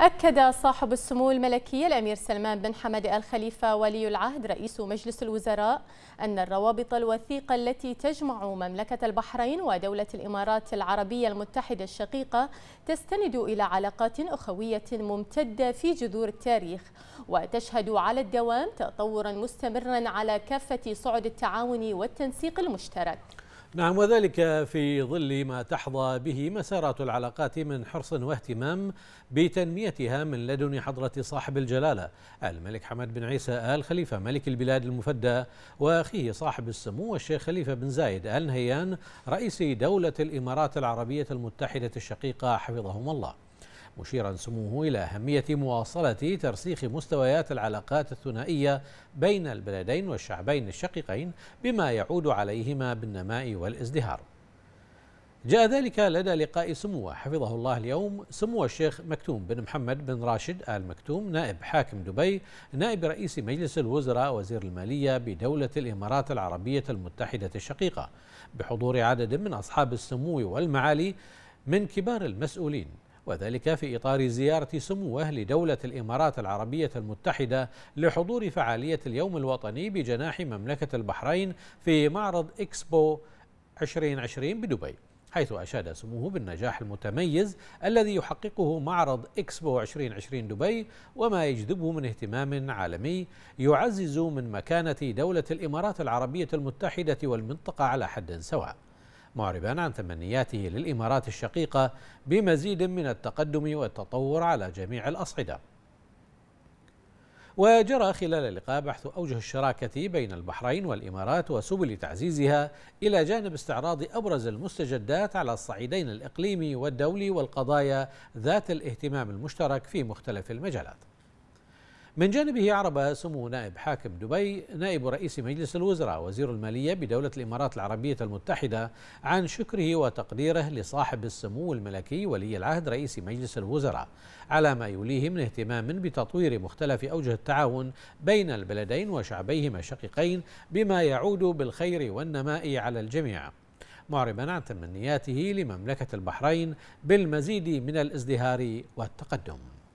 أكد صاحب السمو الملكي الأمير سلمان بن حمد آل خليفة ولي العهد رئيس مجلس الوزراء أن الروابط الوثيقة التي تجمع مملكة البحرين ودولة الإمارات العربية المتحدة الشقيقة تستند إلى علاقات أخوية ممتدة في جذور التاريخ وتشهد على الدوام تطورا مستمرا على كافة صعد التعاون والتنسيق المشترك نعم وذلك في ظل ما تحظى به مسارات العلاقات من حرص واهتمام بتنميتها من لدن حضرة صاحب الجلالة الملك حمد بن عيسى آل خليفة ملك البلاد المفدى وأخيه صاحب السمو الشيخ خليفة بن زايد آل نهيان رئيس دولة الإمارات العربية المتحدة الشقيقة حفظهم الله مشيرا سموه إلى أهمية مواصلة ترسيخ مستويات العلاقات الثنائية بين البلدين والشعبين الشقيقين بما يعود عليهما بالنماء والازدهار جاء ذلك لدى لقاء سموه حفظه الله اليوم سمو الشيخ مكتوم بن محمد بن راشد آل مكتوم نائب حاكم دبي نائب رئيس مجلس الوزراء وزير المالية بدولة الإمارات العربية المتحدة الشقيقة بحضور عدد من أصحاب السمو والمعالي من كبار المسؤولين وذلك في إطار زيارة سموه لدولة الإمارات العربية المتحدة لحضور فعالية اليوم الوطني بجناح مملكة البحرين في معرض إكسبو 2020 بدبي حيث أشاد سموه بالنجاح المتميز الذي يحققه معرض إكسبو 2020 دبي وما يجذبه من اهتمام عالمي يعزز من مكانة دولة الإمارات العربية المتحدة والمنطقة على حد سواء معربا عن تمنياته للإمارات الشقيقة بمزيد من التقدم والتطور على جميع الأصعدة وجرى خلال اللقاء بحث أوجه الشراكة بين البحرين والإمارات وسبل تعزيزها إلى جانب استعراض أبرز المستجدات على الصعيدين الإقليمي والدولي والقضايا ذات الاهتمام المشترك في مختلف المجالات من جانبه عرب سمو نائب حاكم دبي نائب رئيس مجلس الوزراء وزير المالية بدولة الإمارات العربية المتحدة عن شكره وتقديره لصاحب السمو الملكي ولي العهد رئيس مجلس الوزراء على ما يوليه من اهتمام بتطوير مختلف أوجه التعاون بين البلدين وشعبيهما الشقيقين بما يعود بالخير والنماء على الجميع معربا عن تمنياته لمملكة البحرين بالمزيد من الازدهار والتقدم